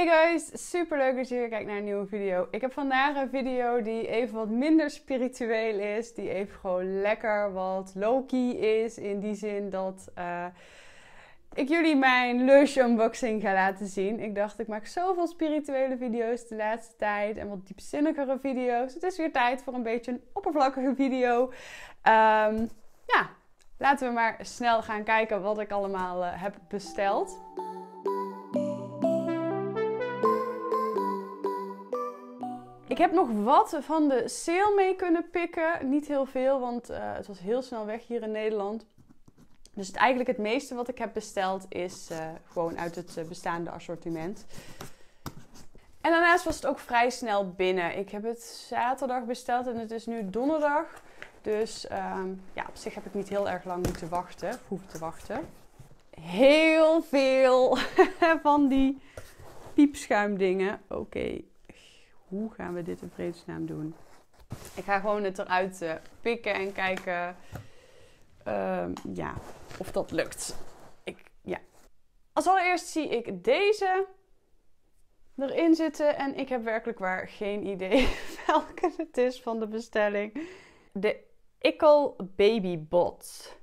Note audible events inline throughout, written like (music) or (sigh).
Hey guys, super leuk dat je weer kijkt naar een nieuwe video. Ik heb vandaag een video die even wat minder spiritueel is, die even gewoon lekker wat low-key is. In die zin dat eh, ik jullie mijn lush unboxing ga laten zien. Ik dacht, ik maak zoveel spirituele video's de laatste tijd en wat diepzinnigere video's. Het is weer tijd voor een beetje een oppervlakkige video. Um, ja, laten we maar snel gaan kijken wat ik allemaal eh, heb besteld. Ik heb nog wat van de sale mee kunnen pikken. Niet heel veel, want eh, het was heel snel weg hier in Nederland. Dus het, eigenlijk het meeste wat ik heb besteld is eh, gewoon uit het eh, bestaande assortiment. En daarnaast was het ook vrij snel binnen. Ik heb het zaterdag besteld en het is nu donderdag. Dus ehm, ja, op zich heb ik niet heel erg lang moeten wachten, of te wachten. Heel veel (laughs) van die piepschuimdingen. Oké, hoe gaan we dit in vredesnaam doen? Ik ga gewoon het eruit eh, pikken en kijken ehm, ja, of dat lukt. Ik, ja. Als allereerst zie ik deze erin zitten en ik heb werkelijk waar geen idee (laughs) welke het is van de bestelling. De Ickle Baby Bot.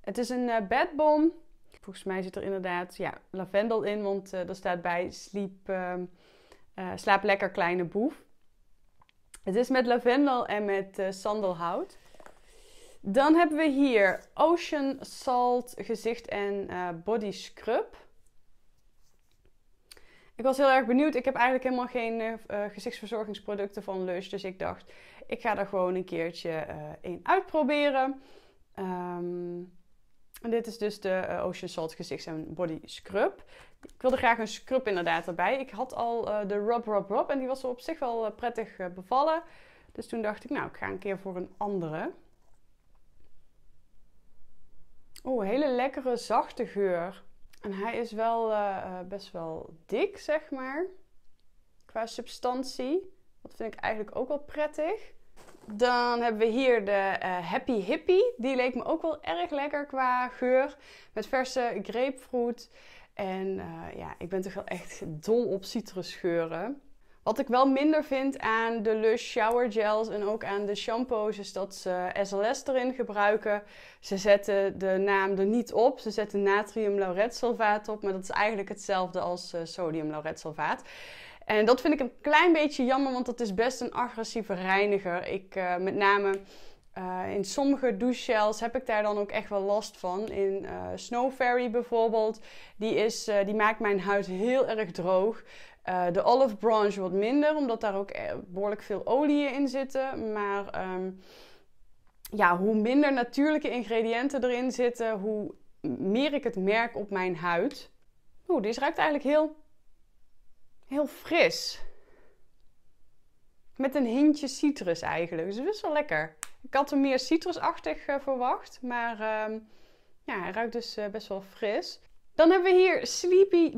Het is een eh, bedbom. Volgens mij zit er inderdaad ja, lavendel in, want eh, er staat bij sleep... Ehm, eh, slaap lekker kleine boef. Het is met lavendel en met uh, sandelhout. Dan hebben we hier Ocean Salt gezicht en eh, body scrub. Ik was heel erg benieuwd. Ik heb eigenlijk helemaal geen gezichtsverzorgingsproducten van Lush. Dus ik dacht, ik ga er gewoon een keertje in uitproberen. Um, en dit is dus de eh, Ocean Salt Gezichts- en Body Scrub. Ik wilde graag een scrub inderdaad erbij. Ik had al eh, de Rub Rub Rub en die was er op zich wel eh, prettig bevallen. Dus toen dacht ik, nou, ik ga een keer voor een andere. Oeh, hele lekkere zachte geur. En hij is wel best wel dik, zeg maar. Qua substantie. Dat vind ik eigenlijk ook wel prettig. Dan hebben we hier de eh, Happy Hippie. Die leek me ook wel erg lekker qua geur. Met verse grapefruit. En eh, ja, ik ben toch wel echt dol op citrusgeuren. Wat ik wel minder vind aan de Lush shower gels en ook aan de shampoos is dat ze SLS erin gebruiken. Ze zetten de naam er niet op. Ze zetten natriumlauretsulfaat op, maar dat is eigenlijk hetzelfde als eh, sodiumlauretsulfaat. En dat vind ik een klein beetje jammer, want dat is best een agressieve reiniger. Ik eh, met name eh, in sommige douchegels heb ik daar dan ook echt wel last van. In uh, Snow Fairy bijvoorbeeld, die, is, die maakt mijn huid heel erg droog. de Olive Branch wat minder, omdat daar ook behoorlijk veel oliën in zitten. Maar ehm, ja, hoe minder natuurlijke ingrediënten erin zitten, hoe meer ik het merk op mijn huid. Oeh, deze ruikt eigenlijk heel heel fris. Met een hintje citrus eigenlijk. Dus best wel lekker. Ik had hem meer citrusachtig eh, verwacht. Maar ehm, ja, hij ruikt dus eh, best wel fris. Dan hebben we hier Sleepy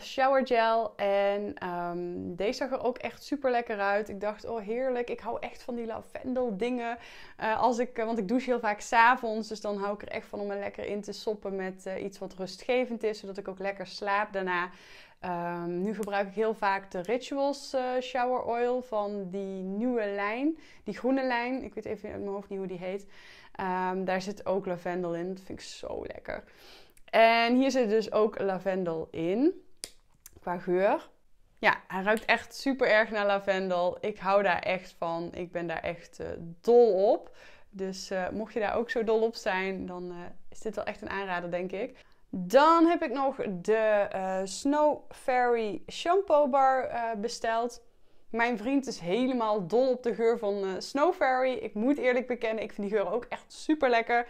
Shower Gel. En ehm, deze zag er ook echt super lekker uit. Ik dacht, oh heerlijk. Ik hou echt van die lavendel dingen. Eh, als ik, eh, want ik douche heel vaak s'avonds. Dus dan hou ik er echt van om er lekker in te soppen met eh, iets wat rustgevend is. Zodat ik ook lekker slaap daarna. Ehm, nu gebruik ik heel vaak de Rituals Shower Oil van die nieuwe lijn. Die groene lijn. Ik weet even uit mijn hoofd niet hoe die heet. Ehm, daar zit ook lavendel in. Dat vind ik zo lekker. En hier zit dus ook lavendel in, qua geur. Ja, hij ruikt echt super erg naar lavendel. Ik hou daar echt van. Ik ben daar echt eh, dol op. Dus eh, mocht je daar ook zo dol op zijn, dan eh, is dit wel echt een aanrader, denk ik. Dan heb ik nog de Snow Fairy Shampoo Bar besteld. Mijn vriend is helemaal dol op de geur van Snow Fairy. Ik moet eerlijk bekennen, ik vind die geur ook echt super lekker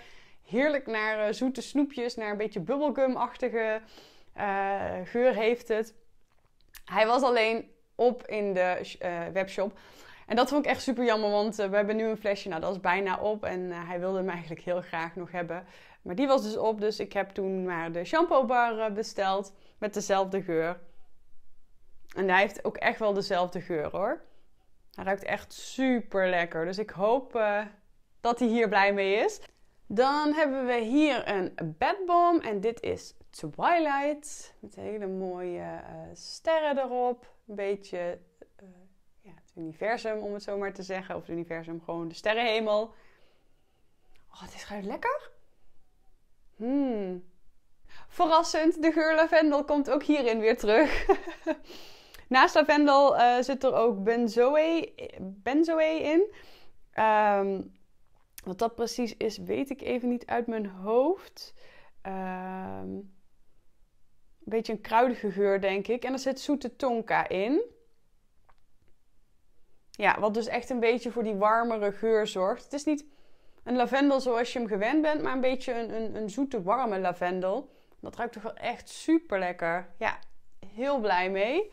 heerlijk naar eh, zoete snoepjes, naar een beetje bubblegum-achtige eh, geur heeft het. Hij was alleen op in de eh, webshop. En dat vond ik echt super jammer, want we hebben nu een flesje, nou dat is bijna op. En hij wilde hem eigenlijk heel graag nog hebben. Maar die was dus op, dus ik heb toen maar de shampoo bar besteld met dezelfde geur. En hij heeft ook echt wel dezelfde geur hoor. Hij ruikt echt super lekker. Dus ik hoop dat hij hier blij mee is. Dan hebben we hier een bedbom en dit is Twilight. Met hele mooie eh, sterren erop. Een beetje eh, ja, het universum, om het zo maar te zeggen. Of het universum, gewoon de sterrenhemel. Oh, is ruikt lekker. Hmm. Verrassend, de geur lavendel komt ook hierin weer terug. (laughs) Naast lavendel eh, zit er ook benzoe, in. Um, wat dat precies is, weet ik even niet uit mijn hoofd. Ehm, een beetje een kruidige geur, denk ik. En er zit zoete tonka in. Ja, wat dus echt een beetje voor die warmere geur zorgt. Het is niet een lavendel zoals je hem gewend bent, maar een beetje een, een, een zoete, warme lavendel. Dat ruikt toch wel echt super lekker. Ja, heel blij mee.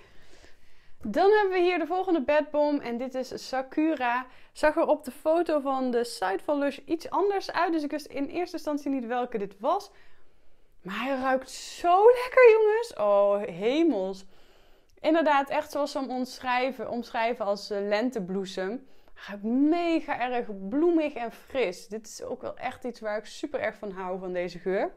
Dan hebben we hier de volgende bedbom en dit is Sakura. Zag er op de foto van de site van Lush iets anders uit, dus ik wist in eerste instantie niet welke dit was. Maar hij ruikt zo lekker, jongens. Oh, hemels. Inderdaad, echt zoals ze hem omschrijven, omschrijven als eh, lentebloesem. Hij ruikt mega erg bloemig en fris. Dit is ook wel echt iets waar ik super erg van hou, van deze geur.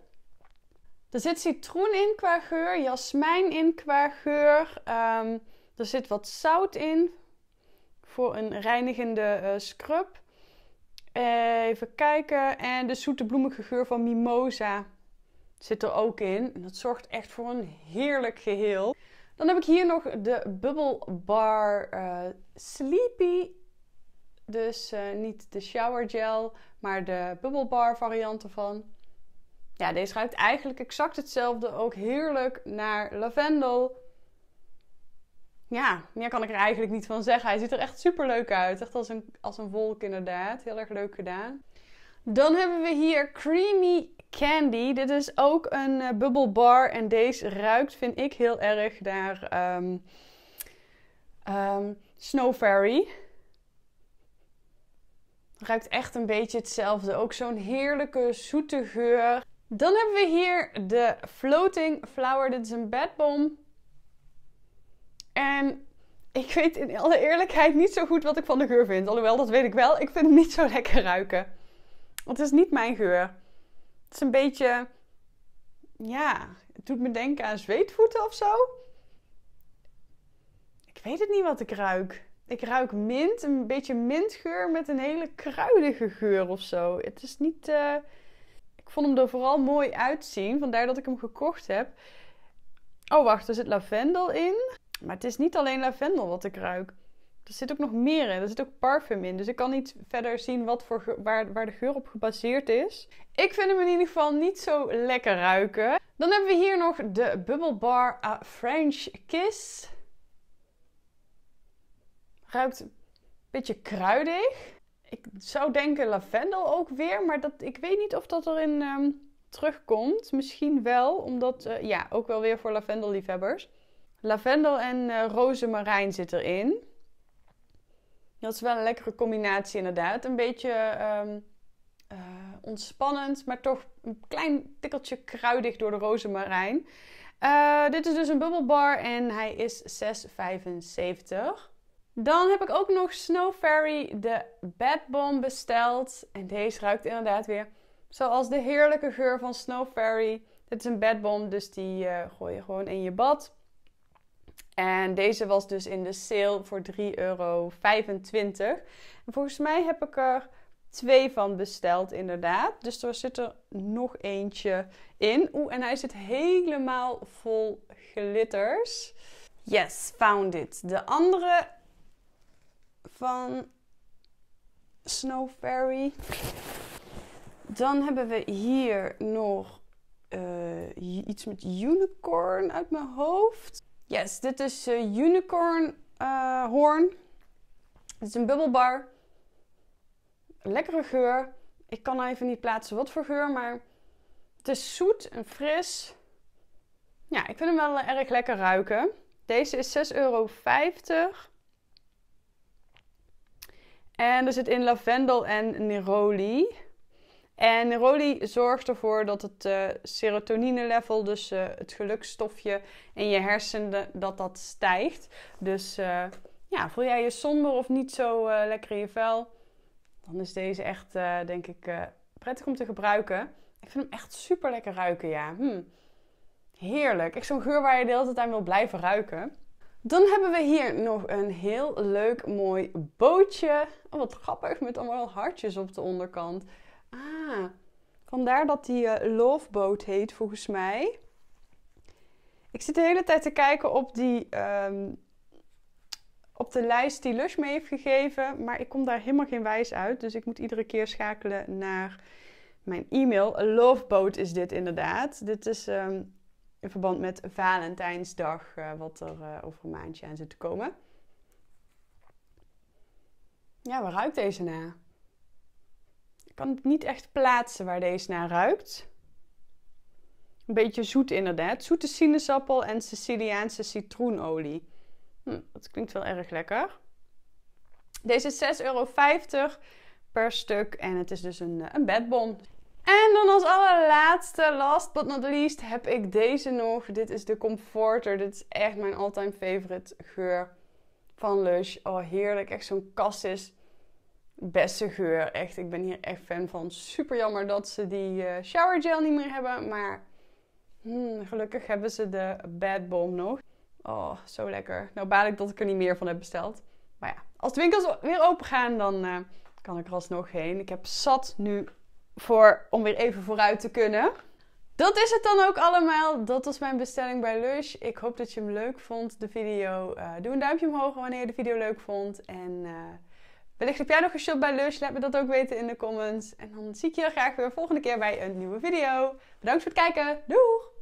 Er zit citroen in qua geur, jasmijn in qua geur. Um, er zit wat zout in voor een reinigende eh, scrub. Eh, even kijken. En de zoete bloemige geur van mimosa zit er ook in. En dat zorgt echt voor een heerlijk geheel. Dan heb ik hier nog de Bubble Bar eh, Sleepy. Dus niet de shower gel, maar de Bubble Bar variant ervan. Ja, deze ruikt eigenlijk exact hetzelfde. Ook heerlijk naar lavendel ja, meer kan ik er eigenlijk niet van zeggen. Hij ziet er echt super leuk uit. Echt als een, als een wolk inderdaad. Heel erg leuk gedaan. Dan hebben we hier Creamy Candy. Dit is ook een uh, bubble bar. En deze ruikt, vind ik, heel erg naar ehm, ehm, Snow Fairy. Ruikt echt een beetje hetzelfde. Ook zo'n heerlijke zoete geur. Dan hebben we hier de Floating Flower. Dit is een bedbom en ik weet in alle eerlijkheid niet zo goed wat ik van de geur vind. Alhoewel, dat weet ik wel. Ik vind hem niet zo (laughs) lekker ruiken. Want het is niet mijn geur. Het is een beetje. Ja, het doet me denken aan zweetvoeten of zo. Ik weet het niet wat ik ruik. Ik ruik mint, een beetje mintgeur met een hele kruidige geur of zo. Het is niet. Eh, ik vond hem er vooral mooi uitzien, vandaar dat ik hem gekocht heb. Oh, wacht, er zit lavendel in. Maar het is niet alleen lavendel wat ik ruik. Er zit ook nog meer in. Er zit ook parfum in. Dus ik kan niet verder zien wat voor waar, waar de geur op gebaseerd is. Ik vind hem in ieder geval niet zo lekker ruiken. Dan hebben we hier nog de Bubble Bar A eh, French Kiss. Ruikt een beetje kruidig. Ik zou denken lavendel ook weer. Maar dat, ik weet niet of dat erin um, terugkomt. Misschien wel, omdat... Eh, ja, ook wel weer voor lavendel liefhebbers. Lavendel en uh, zit erin. Dat is wel een lekkere combinatie inderdaad. Een beetje ehm, eh, ontspannend, maar toch een klein tikkeltje kruidig door de rozemarijn. Eh, dit is dus een bubbelbar en hij is 6,75. Dan heb ik ook nog Snow Fairy de Bad Bomb besteld. En deze ruikt inderdaad weer zoals de heerlijke geur van Snow Fairy. Dit is een Bad Bomb, dus die gooi je gewoon in je bad. En deze was dus in de sale voor 3,25 euro. En volgens mij heb ik er twee van besteld, inderdaad. Dus er zit er nog eentje in. Oeh, en hij zit helemaal vol glitters. Yes, found it. De andere van Snow Fairy. Dan hebben we hier nog eh, iets met unicorn uit mijn hoofd. Yes, dit is eh, Unicorn uh, eh, Horn. Dit is een bubbelbar. Lekkere geur. Ik kan even niet plaatsen wat voor geur, maar het is zoet en fris. Ja, ik vind hem wel eh, erg lekker ruiken. Deze is 6,50 euro. En er zit in lavendel en neroli. En Rolie zorgt ervoor dat het uh, serotonine level, dus eh, het gelukstofje in je hersenen, dat dat stijgt. Dus eh, ja, voel jij je somber of niet zo lekker in je vel, dan is deze echt, denk ik, prettig om te gebruiken. Ik vind hem echt super lekker ruiken, ja. Hm. Heerlijk. Echt zo'n geur waar je de hele tijd aan wil blijven ruiken. Dan hebben we hier nog een heel leuk mooi bootje. Oh, wat grappig, met allemaal hartjes op de onderkant. Ah, vandaar dat die eh, Loveboat heet volgens mij. Ik zit de hele tijd te kijken op die... Ehm, op de lijst die Lush mee heeft gegeven, maar ik kom daar helemaal geen wijs uit. Dus ik moet iedere keer schakelen naar mijn e-mail. Loveboat is dit inderdaad. Dit is ehm, in verband met Valentijnsdag, eh, wat er eh, over een maandje aan zit te komen. Ja, waar ruikt deze na? Nou? kan het niet echt plaatsen waar deze naar ruikt. Een beetje zoet inderdaad. Zoete sinaasappel en Siciliaanse citroenolie. Hm, dat klinkt wel erg lekker. Deze is 6,50 euro per stuk en het is dus een, eh, een bedbon. En dan als allerlaatste, last but not least, heb ik deze nog. Dit is de Comforter. Dit is echt mijn all-time favorite geur van Lush. Oh, heerlijk. Echt zo'n kassis beste geur. Echt, ik ben hier echt fan van. Super jammer dat ze die uh, shower gel niet meer hebben. Maar hmm, gelukkig hebben ze de Bad Bomb nog. Oh, zo lekker. Nou baal ik dat ik er niet meer van heb besteld. Maar ja, als de winkels weer open gaan, dan eh, kan ik er alsnog heen. Ik heb zat nu voor, om weer even vooruit te kunnen. Dat is het dan ook allemaal. Dat was mijn bestelling bij Lush. Ik hoop dat je hem leuk vond, de video. Eh, doe een duimpje omhoog wanneer je de video leuk vond. En... Wellicht heb jij nog een geshopt bij Lush. Laat me dat ook weten in de comments. En dan zie ik je graag weer volgende keer bij een nieuwe video. Bedankt voor het kijken. Doeg!